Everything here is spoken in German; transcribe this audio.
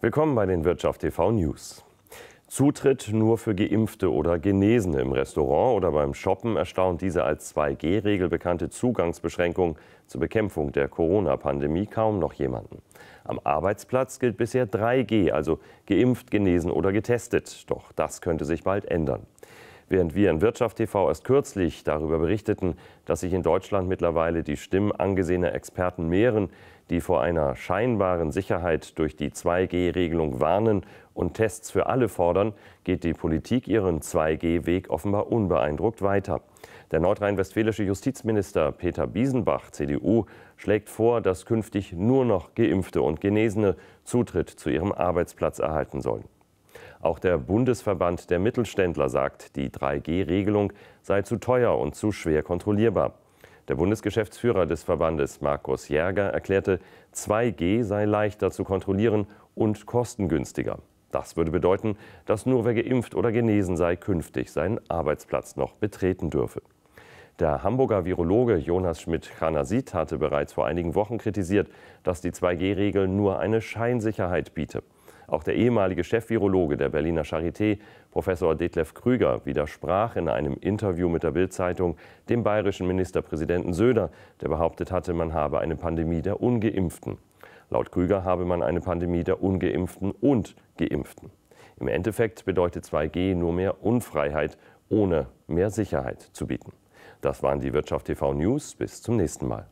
Willkommen bei den Wirtschaft TV News. Zutritt nur für Geimpfte oder Genesene im Restaurant oder beim Shoppen erstaunt diese als 2G-Regel bekannte Zugangsbeschränkung zur Bekämpfung der Corona-Pandemie kaum noch jemanden. Am Arbeitsplatz gilt bisher 3G, also geimpft, genesen oder getestet. Doch das könnte sich bald ändern. Während wir in Wirtschaft TV erst kürzlich darüber berichteten, dass sich in Deutschland mittlerweile die Stimmen angesehener Experten mehren, die vor einer scheinbaren Sicherheit durch die 2G-Regelung warnen und Tests für alle fordern, geht die Politik ihren 2G-Weg offenbar unbeeindruckt weiter. Der nordrhein-westfälische Justizminister Peter Biesenbach, CDU, schlägt vor, dass künftig nur noch Geimpfte und Genesene Zutritt zu ihrem Arbeitsplatz erhalten sollen. Auch der Bundesverband der Mittelständler sagt, die 3G-Regelung sei zu teuer und zu schwer kontrollierbar. Der Bundesgeschäftsführer des Verbandes, Markus Järger, erklärte, 2G sei leichter zu kontrollieren und kostengünstiger. Das würde bedeuten, dass nur wer geimpft oder genesen sei, künftig seinen Arbeitsplatz noch betreten dürfe. Der Hamburger Virologe Jonas Schmidt-Chanasit hatte bereits vor einigen Wochen kritisiert, dass die 2G-Regel nur eine Scheinsicherheit biete. Auch der ehemalige Chef-Virologe der Berliner Charité, Professor Detlef Krüger, widersprach in einem Interview mit der Bild-Zeitung dem bayerischen Ministerpräsidenten Söder, der behauptet hatte, man habe eine Pandemie der Ungeimpften. Laut Krüger habe man eine Pandemie der Ungeimpften und Geimpften. Im Endeffekt bedeutet 2G nur mehr Unfreiheit, ohne mehr Sicherheit zu bieten. Das waren die Wirtschaft TV News. Bis zum nächsten Mal.